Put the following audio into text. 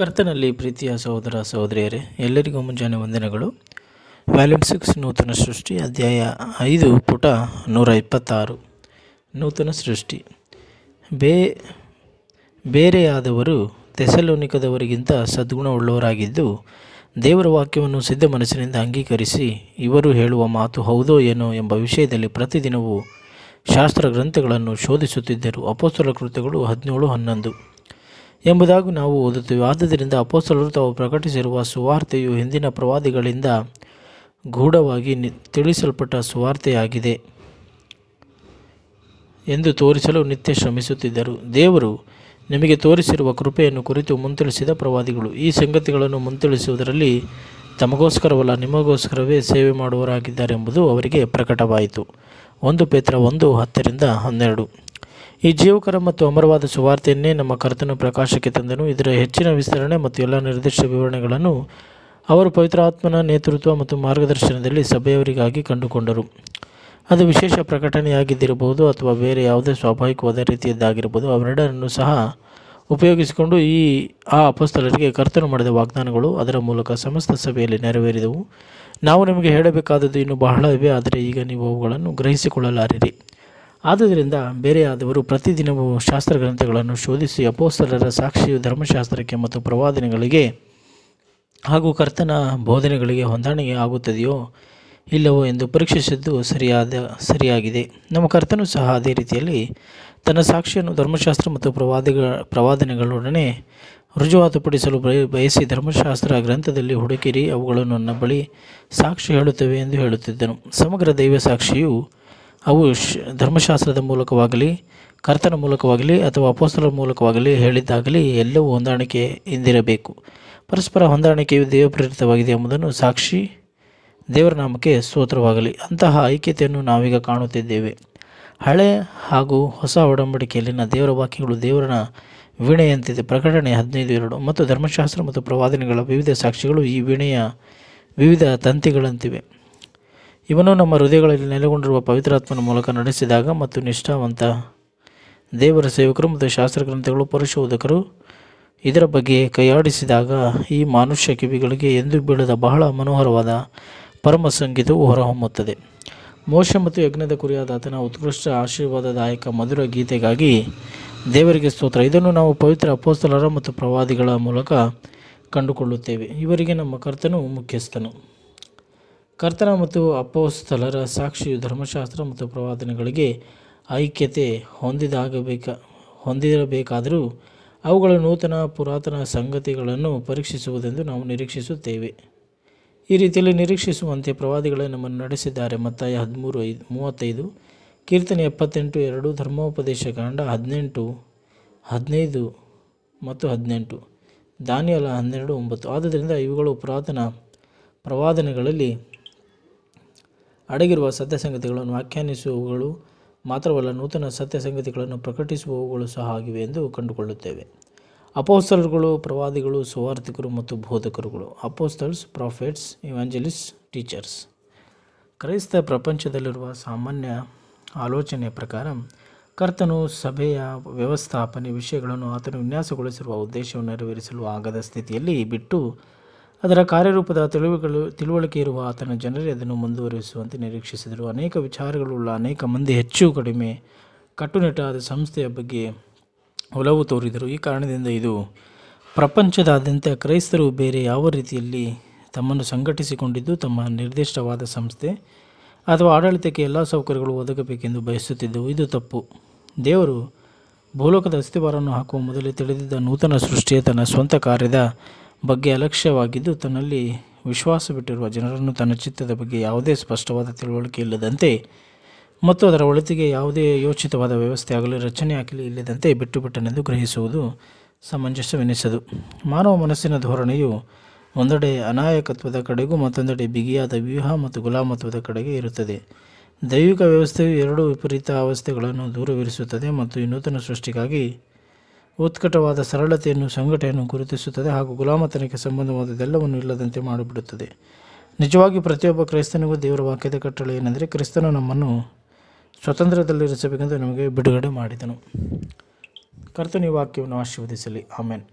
ಕರ್ತನಲ್ಲಿ ಪ್ರೀತಿಯ ಸಹೋದರ ಸಹೋದರಿಯರೇ ಎಲ್ಲರಿಗೂ ಮುಂಜಾನೆ ವಂದನೆಗಳು ವ್ಯಾಲ್ಯೂಮ್ ಸಿಕ್ಸ್ ನೂತನ ಸೃಷ್ಟಿ ಅಧ್ಯಾಯ ಐದು ಪುಟ ನೂರ ಇಪ್ಪತ್ತಾರು ನೂತನ ಸೃಷ್ಟಿ ಬೇ ಬೇರೆಯಾದವರು ತೆಸಲೋನಿಕದವರಿಗಿಂತ ಸದ್ಗುಣವುಳ್ಳವರಾಗಿದ್ದು ದೇವರ ವಾಕ್ಯವನ್ನು ಸಿದ್ಧ ಮನಸ್ಸಿನಿಂದ ಅಂಗೀಕರಿಸಿ ಇವರು ಹೇಳುವ ಮಾತು ಹೌದೋ ಏನೋ ಎಂಬ ವಿಷಯದಲ್ಲಿ ಪ್ರತಿದಿನವೂ ಶಾಸ್ತ್ರ ಗ್ರಂಥಗಳನ್ನು ಶೋಧಿಸುತ್ತಿದ್ದರು ಅಪೋಸ್ತ್ರ ಕೃತ್ಯಗಳು ಹದಿನೇಳು ಹನ್ನೊಂದು ಎಂಬುದಾಗಿ ನಾವು ಓದುತ್ತೇವೆ ಆದ್ದರಿಂದ ಅಪೋಸಲರು ತಾವು ಪ್ರಕಟಿಸಿರುವ ಸುವಾರ್ತೆಯು ಹಿಂದಿನ ಪ್ರವಾದಿಗಳಿಂದ ಗೂಢವಾಗಿ ತಿಳಿಸಲ್ಪಟ್ಟ ಸುವಾರ್ತೆಯಾಗಿದೆ ಎಂದು ತೋರಿಸಲು ನಿತ್ಯ ಶ್ರಮಿಸುತ್ತಿದ್ದರು ದೇವರು ನಿಮಗೆ ತೋರಿಸಿರುವ ಕೃಪೆಯನ್ನು ಕುರಿತು ಮುಂತಿಳಿಸಿದ ಪ್ರವಾದಿಗಳು ಈ ಸಂಗತಿಗಳನ್ನು ಮುಂತಿಳಿಸುವುದರಲ್ಲಿ ತಮಗೋಸ್ಕರವಲ್ಲ ನಿಮಗೋಸ್ಕರವೇ ಸೇವೆ ಮಾಡುವರಾಗಿದ್ದಾರೆಂಬುದು ಅವರಿಗೆ ಪ್ರಕಟವಾಯಿತು ಒಂದು ಪೇತ್ರ ಒಂದು ಹತ್ತರಿಂದ ಹನ್ನೆರಡು ಈ ಜೀವಕರ ಮತ್ತು ಅಮರವಾದ ಸುವಾರ್ತೆಯನ್ನೇ ನಮ್ಮ ಕರ್ತನ ಪ್ರಕಾಶಕ್ಕೆ ತಂದನು ಇದರ ಹೆಚ್ಚಿನ ವಿಸ್ತರಣೆ ಮತ್ತು ಎಲ್ಲ ನಿರ್ದಿಷ್ಟ ವಿವರಣೆಗಳನ್ನು ಅವರು ಪವಿತ್ರಾತ್ಮನ ನೇತೃತ್ವ ಮತ್ತು ಮಾರ್ಗದರ್ಶನದಲ್ಲಿ ಸಭೆಯವರಿಗಾಗಿ ಕಂಡುಕೊಂಡರು ಅದು ವಿಶೇಷ ಪ್ರಕಟಣೆಯಾಗಿದ್ದಿರಬಹುದು ಅಥವಾ ಬೇರೆ ಯಾವುದೇ ಸ್ವಾಭಾವಿಕವಾದ ರೀತಿಯದ್ದಾಗಿರ್ಬೋದು ಅವರೆಡರನ್ನು ಸಹ ಉಪಯೋಗಿಸಿಕೊಂಡು ಈ ಆ ಅಪಸ್ಥಲರಿಗೆ ಕರ್ತನು ಮಾಡಿದ ವಾಗ್ದಾನಗಳು ಅದರ ಮೂಲಕ ಸಮಸ್ತ ಸಭೆಯಲ್ಲಿ ನೆರವೇರಿದವು ನಾವು ನಿಮಗೆ ಹೇಳಬೇಕಾದದ್ದು ಇನ್ನೂ ಬಹಳ ಇವೆ ಆದರೆ ಈಗ ನೀವು ಅವುಗಳನ್ನು ಗ್ರಹಿಸಿಕೊಳ್ಳಲಾರಿರಿ ಆದುದರಿಂದ ಬೇರೆಯಾದವರು ಪ್ರತಿದಿನವೂ ಶಾಸ್ತ್ರ ಗ್ರಂಥಗಳನ್ನು ಶೋಧಿಸಿ ಅಪೋಸ್ತರರ ಸಾಕ್ಷಿಯು ಧರ್ಮಶಾಸ್ತ್ರಕ್ಕೆ ಮತ್ತು ಪ್ರವಾದನೆಗಳಿಗೆ ಹಾಗೂ ಕರ್ತನ ಬೋಧನೆಗಳಿಗೆ ಹೊಂದಾಣಿಕೆ ಆಗುತ್ತದೆಯೋ ಇಲ್ಲವೋ ಎಂದು ಪರೀಕ್ಷಿಸಿದ್ದು ಸರಿಯಾದ ಸರಿಯಾಗಿದೆ ನಮ್ಮ ಕರ್ತನೂ ಸಹ ಅದೇ ರೀತಿಯಲ್ಲಿ ತನ್ನ ಸಾಕ್ಷಿಯನ್ನು ಧರ್ಮಶಾಸ್ತ್ರ ಮತ್ತು ಪ್ರವಾದಿಗಳ ಪ್ರವಾದನೆಗಳೊಡನೆ ರುಜುವಾತುಪಡಿಸಲು ಬಯಸಿ ಧರ್ಮಶಾಸ್ತ್ರ ಗ್ರಂಥದಲ್ಲಿ ಹುಡುಕಿರಿ ಅವುಗಳನ್ನು ನನ್ನ ಬಳಿ ಸಾಕ್ಷಿ ಹೇಳುತ್ತವೆ ಎಂದು ಹೇಳುತ್ತಿದ್ದನು ಸಮಗ್ರ ದೈವ ಸಾಕ್ಷಿಯು ಅವು ಧರ್ಮಶಾಸ್ತ್ರದ ಮೂಲಕವಾಗಲಿ ಕರ್ತನ ಮೂಲಕವಾಗಲಿ ಅಥವಾ ಅಪೋಸ್ತಲರ ಮೂಲಕವಾಗಲಿ ಹೇಳಿದ್ದಾಗಲಿ ಎಲ್ಲವೂ ಹೊಂದಾಣಿಕೆ ಹಿಂದಿರಬೇಕು ಪರಸ್ಪರ ಹೊಂದಾಣಿಕೆಯು ದೇವಪ್ರೇರಿತವಾಗಿದೆ ಎಂಬುದನ್ನು ಸಾಕ್ಷಿ ದೇವರ ನಾಮಕ್ಕೆ ಸ್ತೋತ್ರವಾಗಲಿ ಅಂತಹ ಐಕ್ಯತೆಯನ್ನು ನಾವೀಗ ಕಾಣುತ್ತಿದ್ದೇವೆ ಹಳೆ ಹಾಗೂ ಹೊಸ ಒಡಂಬಡಿಕೆಯಲ್ಲಿನ ದೇವರ ವಾಕ್ಯಗಳು ದೇವರನ ವೀಣೆಯಂತಿದೆ ಪ್ರಕಟಣೆ ಹದಿನೈದು ಎರಡು ಮತ್ತು ಧರ್ಮಶಾಸ್ತ್ರ ಮತ್ತು ಪ್ರವಾದನೆಗಳ ವಿವಿಧ ಸಾಕ್ಷಿಗಳು ಈ ವೀಣೆಯ ವಿವಿಧ ತಂತಿಗಳಂತಿವೆ ಇವನು ನಮ್ಮ ಹೃದಯಗಳಲ್ಲಿ ನೆಲೆಗೊಂಡಿರುವ ಪವಿತ್ರಾತ್ಮನ ಮೂಲಕ ನಡೆಸಿದಾಗ ಮತ್ತು ನಿಷ್ಠಾವಂತ ದೇವರ ಸೇವಕರು ಮತ್ತು ಶಾಸ್ತ್ರಗ್ರಂಥಗಳು ಪರಿಶೋಧಕರು ಇದರ ಬಗ್ಗೆ ಕೈಯಾಡಿಸಿದಾಗ ಈ ಮಾನುಷ್ಯ ಕಿವಿಗಳಿಗೆ ಎಂದು ಬೀಳದ ಬಹಳ ಮನೋಹರವಾದ ಪರಮ ಸಂಗೀತವು ಹೊರಹೊಮ್ಮುತ್ತದೆ ಮೋಶ ಮತ್ತು ಯಜ್ಞದ ಕುರಿಯಾದ ಆತನ ಉತ್ಕೃಷ್ಟ ಆಶೀರ್ವಾದದಾಯಕ ಮಧುರ ಗೀತೆಗಾಗಿ ದೇವರಿಗೆ ಸ್ತೋತ್ರ ಇದನ್ನು ನಾವು ಪವಿತ್ರ ಅಪೋಸ್ತಲರ ಮತ್ತು ಪ್ರವಾದಿಗಳ ಮೂಲಕ ಕಂಡುಕೊಳ್ಳುತ್ತೇವೆ ಇವರಿಗೆ ನಮ್ಮ ಕರ್ತನು ಮುಖ್ಯಸ್ಥನು ಕರ್ತನ ಮತ್ತು ಅಪ್ಪಸ್ಥಲರ ಸಾಕ್ಷಿಯು ಧರ್ಮಶಾಸ್ತ್ರ ಮತ್ತು ಪ್ರವಾದನೆಗಳಿಗೆ ಐಕ್ಯತೆ ಹೊಂದಿದಾಗಬೇಕ ಹೊಂದಿರಬೇಕಾದರೂ ಅವುಗಳ ನೂತನ ಪುರಾತನ ಸಂಗತಿಗಳನ್ನು ಪರೀಕ್ಷಿಸುವುದೆಂದು ನಾವು ನಿರೀಕ್ಷಿಸುತ್ತೇವೆ ಈ ರೀತಿಯಲ್ಲಿ ನಿರೀಕ್ಷಿಸುವಂತೆ ಪ್ರವಾದಿಗಳೇ ನಮ್ಮನ್ನು ನಡೆಸಿದ್ದಾರೆ ಮತ್ತಾಯ ಹದಿಮೂರು ಐದು ಮೂವತ್ತೈದು ಕೀರ್ತನೆ ಎಪ್ಪತ್ತೆಂಟು ಎರಡು ಧರ್ಮೋಪದೇಶ ಕಾಂಡ ಹದಿನೆಂಟು ಹದಿನೈದು ಮತ್ತು ಹದಿನೆಂಟು ದಾನಿಯಲ್ಲ ಹನ್ನೆರಡು ಒಂಬತ್ತು ಆದ್ದರಿಂದ ಇವುಗಳು ಪುರಾತನ ಪ್ರವಾದನೆಗಳಲ್ಲಿ ಅಡಗಿರುವ ಸತ್ಯ ಸಂಗತಿಗಳನ್ನು ವ್ಯಾಖ್ಯಾನಿಸುವವುಗಳು ಮಾತ್ರವಲ್ಲ ನೂತನ ಸತ್ಯ ಸಂಗತಿಗಳನ್ನು ಪ್ರಕಟಿಸುವವುಗಳು ಸಹ ಆಗಿವೆ ಎಂದು ಕಂಡುಕೊಳ್ಳುತ್ತೇವೆ ಅಪೋಸ್ತಲರುಗಳು ಪ್ರವಾದಿಗಳು ಸುವಾರ್ಥಿಕರು ಮತ್ತು ಬೋಧಕರುಗಳು ಅಪೋಸ್ತಲ್ಸ್ ಪ್ರಾಫೆಟ್ಸ್ ಇವಾಂಜಲಿಸ್ ಟೀಚರ್ಸ್ ಕ್ರೈಸ್ತ ಪ್ರಪಂಚದಲ್ಲಿರುವ ಸಾಮಾನ್ಯ ಆಲೋಚನೆಯ ಪ್ರಕಾರ ಕರ್ತನು ಸಭೆಯ ವ್ಯವಸ್ಥಾಪನೆ ವಿಷಯಗಳನ್ನು ಆತನು ವಿನ್ಯಾಸಗೊಳಿಸಿರುವ ಉದ್ದೇಶವನ್ನು ನೆರವೇರಿಸಲು ಆಗದ ಸ್ಥಿತಿಯಲ್ಲಿ ಬಿಟ್ಟು ಅದರ ಕಾರ್ಯರೂಪದ ತಿಳುವಗಳು ತಿಳುವಳಿಕೆ ಇರುವ ಆತನ ಜನರೇ ಅದನ್ನು ಮುಂದುವರಿಸುವಂತೆ ನಿರೀಕ್ಷಿಸಿದರು ಅನೇಕ ವಿಚಾರಗಳುಳ್ಳ ಅನೇಕ ಮಂದಿ ಹೆಚ್ಚು ಕಡಿಮೆ ಕಟ್ಟುನಿಟ್ಟಾದ ಸಂಸ್ಥೆಯ ಬಗ್ಗೆ ಒಲವು ತೋರಿದರು ಈ ಕಾರಣದಿಂದ ಇದು ಪ್ರಪಂಚದಾದ್ಯಂತ ಕ್ರೈಸ್ತರು ಬೇರೆ ಯಾವ ರೀತಿಯಲ್ಲಿ ತಮ್ಮನ್ನು ಸಂಘಟಿಸಿಕೊಂಡಿದ್ದು ತಮ್ಮ ನಿರ್ದಿಷ್ಟವಾದ ಸಂಸ್ಥೆ ಅಥವಾ ಆಡಳಿತಕ್ಕೆ ಎಲ್ಲ ಸೌಕರ್ಯಗಳು ಒದಗಬೇಕೆಂದು ಬಯಸುತ್ತಿದ್ದವು ಇದು ತಪ್ಪು ದೇವರು ಭೂಲೋಕದ ಅಸ್ತಿವಾರವನ್ನು ಹಾಕುವ ಮೊದಲೇ ತಿಳಿದಿದ್ದ ನೂತನ ಸೃಷ್ಟಿಯ ತನ್ನ ಸ್ವಂತ ಕಾರ್ಯದ ಬಗ್ಗೆ ಅಲಕ್ಷ್ಯವಾಗಿದ್ದು ತನ್ನಲ್ಲಿ ವಿಶ್ವಾಸ ಬಿಟ್ಟಿರುವ ಜನರನ್ನು ತನ್ನ ಚಿತ್ತದ ಬಗ್ಗೆ ಯಾವುದೇ ಸ್ಪಷ್ಟವಾದ ತಿಳುವಳಿಕೆ ಇಲ್ಲದಂತೆ ಮತ್ತು ಅದರ ಒಳತಿಗೆ ಯಾವುದೇ ಯೋಚಿತವಾದ ವ್ಯವಸ್ಥೆ ಆಗಲಿ ರಚನೆ ಆಗಲಿ ಇಲ್ಲದಂತೆ ಬಿಟ್ಟು ಬಿಟ್ಟನೆಂದು ಗ್ರಹಿಸುವುದು ಸಮಂಜಸವೆನಿಸದು ಮಾನವ ಮನಸ್ಸಿನ ಧೋರಣೆಯು ಒಂದೆಡೆ ಅನಾಯಕತ್ವದ ಕಡೆಗೂ ಮತ್ತೊಂದೆಡೆ ಬಿಗಿಯಾದ ವ್ಯೂಹ ಮತ್ತು ಗುಲಾಮತ್ವದ ಕಡೆಗೆ ಇರುತ್ತದೆ ದೈವಿಕ ವ್ಯವಸ್ಥೆಯು ಎರಡು ವಿಪರೀತ ಅವಸ್ಥೆಗಳನ್ನು ದೂರವಿರಿಸುತ್ತದೆ ಮತ್ತು ಈ ನೂತನ ಸೃಷ್ಟಿಗಾಗಿ ಉತ್ಕಟವಾದ ಸರಳತೆಯನ್ನು ಸಂಘಟೆಯನ್ನು ಗುರುತಿಸುತ್ತದೆ ಹಾಗೂ ಗುಲಾಮತನಕ್ಕೆ ಸಂಬಂಧವಾದದೆಲ್ಲವನ್ನು ಇಲ್ಲದಂತೆ ಮಾಡಿಬಿಡುತ್ತದೆ ನಿಜವಾಗಿ ಪ್ರತಿಯೊಬ್ಬ ಕ್ರೈಸ್ತನಿಗೂ ದೇವರ ವಾಕ್ಯದ ಕಟ್ಟಳೆ ಏನೆಂದರೆ ಕ್ರಿಸ್ತನು ನಮ್ಮನ್ನು ಸ್ವತಂತ್ರದಲ್ಲಿರಿಸಬೇಕೆಂದು ನಮಗೆ ಬಿಡುಗಡೆ ಮಾಡಿದನು ಕರ್ತನ ವಾಕ್ಯವನ್ನು ಆಶೀರ್ವದಿಸಲಿ ಆಮೇನ್